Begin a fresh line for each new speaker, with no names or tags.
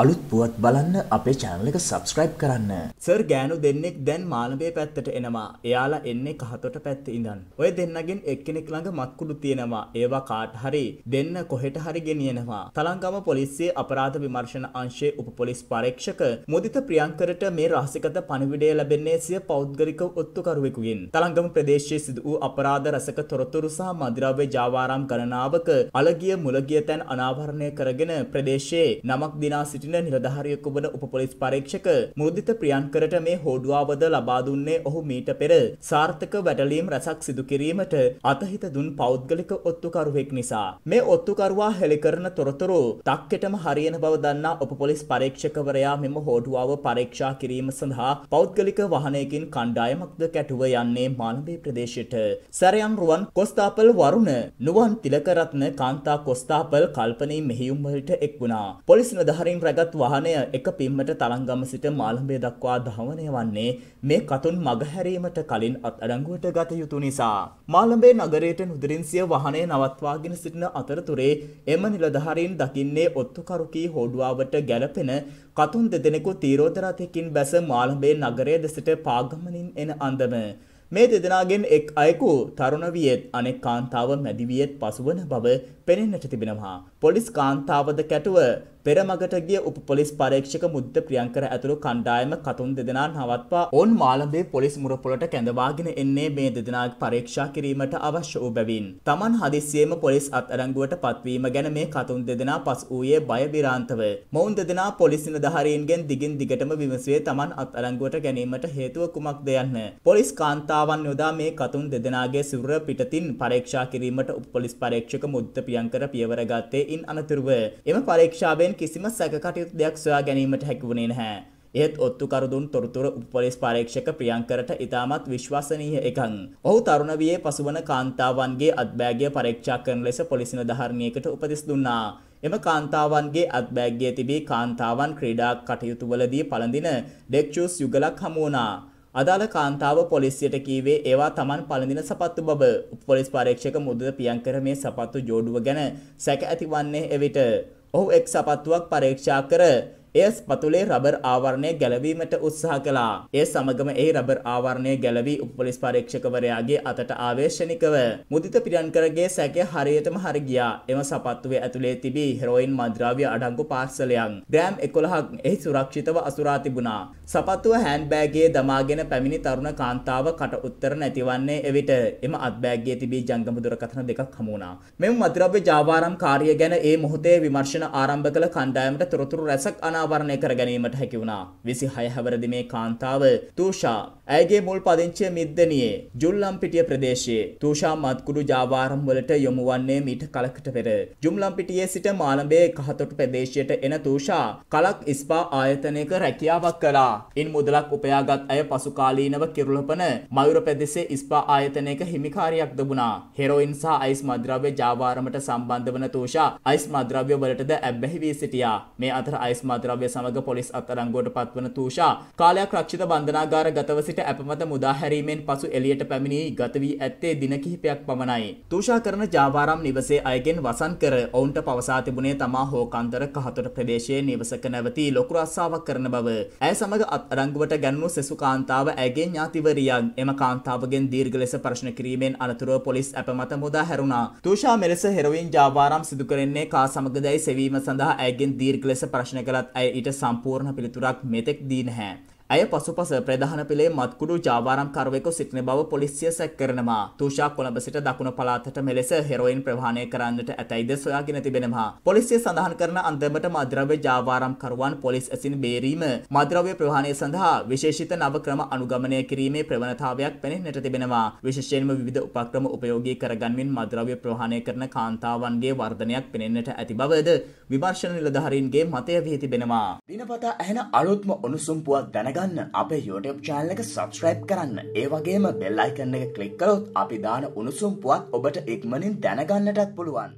අලුත් පුවත් බලන්න අපේ චැනල එක සබස්ක්‍රයිබ් කරන්න. සර් ගෑනු දෙන්නෙක් දැන් මානවය පැත්තට එනවා. එයාලා එන්නේ කහතොට පැත්ත ඉඳන්. ඔය දෙන්නගෙන් එක්කෙනෙක් ළඟ මත්කුඩු තියෙනවා. ඒවා කාට හරි දෙන්න කොහෙට හරි ගෙනියනවා. තලංගම පොලිසියේ අපරාධ විමර්ශන අංශයේ උප පොලිස් පරීක්ෂක මුදිත ප්‍රියංකරට මේ රහසිගත පණිවිඩය ලැබෙන්නේ සිය පෞද්ගලික ඔත්තුකරුවෙකුගෙන්. තලංගම ප්‍රදේශයේ සිදු වූ අපරාධ රසක තොරතුරු සහ මදිරව්‍ය ජාවාරම් ගණනාවක අලගිය මුලගිය තැන් අනාවරණය කරගෙන ප්‍රදේශයේ නමක් දිනා සිටින සිටින නිලධාරියෙකු වන උපපොලිස් පරීක්ෂක මුදිත ප්‍රියන්කරට මේ හෝඩුවාවද ලබා දුන්නේ ඔහු මීට පෙර සාර්ථක වැටලීම් රැසක් සිදු කිරීමට අතහිත දුන් පෞද්ගලික ඔත්තුකරුවෙක් නිසා මේ ඔත්තුකරුවා හෙළිකරන තොරතුරු තක්කෙටම හරියන බව දන්නා උපපොලිස් පරීක්ෂකවරයා මෙම හෝඩුවාව පරීක්ෂා කිරීම සඳහා පෞද්ගලික වාහනයකින් කණ්ඩායමක්ද කැටුව යන්නේ මානබේ ප්‍රදේශයට. සැරයම් රුවන් කොස්තාපල් වරුණ නුවන් තිලකරත්න කාන්තා කොස්තාපල් කල්පනී මෙහියුම්වලට එක් වුණා. පොලිස් නිලධාරීන් රැග දැනගත් වාහනය එක පිම්මට තලංගම සිට මාළඹේ දක්වා ධවනය වන්නේ මේ කතුන් මගහැරීමට කලින් අත්අඩංගුවට ගත යුතු නිසා. මාළඹේ නගරයට නුදුරින් සිය වාහනය නවත්වාගෙන සිටින අතරතුරේ එම නිලධාරීන් දකින්නේ ඔත්තුකරුකී හෝඩුවාවට ගැලපෙන කතුන් දෙදෙනෙකු තීරෝධ රථයකින් බැස මාළඹේ නගරය දෙසට පාගමනින් එන අන්දම. මේ දෙදෙනගෙන් එක් අයෙකු තරුණ වියත් අනෙක් කාන්තාව මැදි වියත් පසුවන බව පෙනෙන්නට තිබෙනවා. පොලිස් කාන්තාවද කැටුව පෙරමගට ගිය උප පොලිස් පරීක්ෂක මුද්ද ප්‍රියංකර ඇතුළු කණ්ඩායම කතුන් දෙදෙනා නවත්වා ඔවුන් මාලඹේ පොලිස් මුරපොළට කැඳවාගෙන එන්නේ මේ දෙදෙනාගේ පරීක්ෂා කිරීමට අවශ්‍ය වූ බැවින්. Taman හදිස්සියෙම පොලිස් අත්අඩංගුවට පත්වීම ගැන මේ කතුන් දෙදෙනා පස් ඌයේ බය විරාන්තව. මොවුන් දෙදෙනා පොලිස් නිලධාරීන්ගෙන් දිගින් දිගටම විමසුවේ Taman අත්අඩංගුවට ගැනීමට හේතුව කුමක්ද යන්න. පොලිස් කාන්තාවන් යොදා මේ කතුන් දෙදෙනාගේ සිරුර පිටතින් පරීක්ෂා කිරීමට උප පොලිස් පරීක්ෂක මුද්ද ප්‍රියංකර ප්‍රියංකර පියවර ගත්තේ ඉන් අනතුරුව එම පරීක්ෂාවෙන් කිසිම සැකකටයුතු දෙයක් සොයා ගැනීමට හැකිවුණේ නැහැ. එහෙත් ඔත්තුකරු දුන් තොරතුරු උපපොලිස් පරීක්ෂක ප්‍රියංකරට ඉතාමත් විශ්වාසනීය එකක්. ඔහු තරුණ වියේ පසුවන කාන්තාවන්ගේ අත්බෑගය පරීක්ෂා කරන ලෙස පොලිසින දහරණියකට උපදෙස් දුන්නා. එම කාන්තාවන්ගේ අත්බෑගයේ තිබී කාන්තාවන් ක්‍රීඩා කටයුතුවලදී පළඳින ඩෙක්චූස් යුගලක් හමු වුණා. අදාළ කාන්තාව පොලිසියට කීවේ ඒවා Taman පළඳින සපත්තු බව. පොලිස් පරීක්ෂක මුදිත පියංකර මේ සපත්තු ජෝඩුව ගැන සැක ඇතිවන්නේ එවිට. ඔහු එක් සපත්තුවක් පරීක්ෂා කර එය ස්පතුලේ රබර් ආවරණය ගැලවීමට උත්සාහ කළා. ඒ සමගම එහි රබර් ආවරණය ගැලවී උපපොලිස් පරීක්ෂකවරයාගේ අතට ආවේශනිකව මුදිත පිරන්කරගේ සැකය හරියටම හරි ගියා. එම සපත්තුවේ ඇතුලේ තිබී හෙරෝයින් මද්‍රව්‍ය අඩංගු පාර්සලයක්. ග්‍රෑම් 11ක් එහි සුරක්ෂිතව අසුරා තිබුණා. සපත්තුව හෑන්බෑගේ දමාගෙන පැමිණි තරුණ කාන්තාව කට උත්තර නැතිවන්නේ එවිට එම අත්බෑග්ගේ තිබී ජංගම දුරකථන දෙකක් හමුණා. මෙම මද්‍රව්‍ය ජාවාරම් කාර්ය ගැන ඒ මොහොතේ විමර්ශන ආරම්භ කළ කණ්ඩායමට තොරතුරු රැසක් අනා අනාවරණය කර ගැනීමට හැකි වුණා. 26 හැවිරිදි මේ කාන්තාව තූෂා ඇයගේ මුල් පදිංචිය මිද්දනියේ ජුම්ලම්පිටිය ප්‍රදේශයේ තූෂා මත්කුඩු ජාවාරම් වලට යොමු වන්නේ මීට කලකට පෙර. ජුම්ලම්පිටියේ සිට මාලඹේ කහතොට ප්‍රදේශයට එන තූෂා කලක් ස්පා ආයතනයක රැකියාවක් කළා. ඉන් මුදලක් උපයාගත් අය පසු කාලීනව කිරුළපන මයුර ප්‍රදේශයේ ස්පා ආයතනයක හිමිකාරියක් දුබුණා. හෙරොයින් සහ අයිස් මද්‍රව්‍ය ජාවාරමට සම්බන්ධ වන තූෂා අයිස් මද්‍රව්‍ය වලටද ඇබ්බැහි වී සිටියා. මේ අතර අයිස් මද්‍රව්‍ය මත්ද්‍රව්‍ය සමග පොලිස් අත්අඩංගුවට පත්වන තූෂා කාලයක් රක්ෂිත බන්ධනාගාර ගතව සිට අපමත මුදා හැරීමෙන් පසු එළියට පැමිණී ගත වී ඇත්තේ දින කිහිපයක් පමණයි. තූෂා කරන ජාවාරම් නිවසේ අයගෙන් වසන් කර ඔවුන්ට පවසා තිබුණේ තමා හෝකන්දර කහතොට ප්‍රදේශයේ නිවසක නැවතී ලොකු රස්සාවක් කරන බව. ඇය සමග අත්අඩංගුවට ගැන්වූ සෙසු කාන්තාව ඇගේ ඥාතිවරියක් එම කාන්තාවගෙන් දීර්ඝ ලෙස ප්‍රශ්න කිරීමෙන් අනතුරුව පොලිස් අපමත මුදා හැරුණා. තූෂා මෙලෙස හෙරොයින් ජාවාරම් සිදු කරන්නේ කා සමගදයි සෙවීම සඳහා ඇයගෙන් දීර්ඝ ලෙස ප්‍රශ්න කළත් ඇය ඊට සම්පූර්ණ පිළිතුරක් මෙතෙක් දී නැහැ. ඇය පසුපස ප්‍රධාන පෙළේ මත්කුඩු ජාවාරම්කරුවෙකු සිටින බව පොලිසිය සැක කරනවා. තුෂා කොළඹ සිට දකුණු පළාතට මෙලෙස හෙරොයින් ප්‍රවාහනය කරන්නට ඇතැයිද සොයාගෙන තිබෙනවා. පොලිසිය සඳහන් කරන අන්දමට මද්‍රව්‍ය ජාවාරම්කරුවන් පොලිස් ඇසින් බේරීම මද්‍රව්‍ය ප්‍රවාහනය සඳහා විශේෂිත නව ක්‍රම අනුගමනය කිරීමේ ප්‍රවණතාවයක් පැනෙන්නට තිබෙනවා. විශේෂයෙන්ම විවිධ උපක්‍රම උපයෝගී කරගන්මින් මද්‍රව්‍ය ප්‍රවාහනය කරන කාන්තාවන්ගේ වර්ධනයක් පෙනෙන්නට ඇති බවද විමර්ශන නිලධාරීන්ගේ මතය වී තිබෙනවා. දිනපතා ඇහෙන අලුත්ම උණුසුම් පුවත් දැනග දැනගන්න අපේ YouTube චානල් එක subscribe කරන්න. ඒ වගේම bell icon එක click කළොත් අපි දාන උණුසුම් පුවත් ඔබට ඉක්මනින් දැනගන්නටත් පුළුවන්.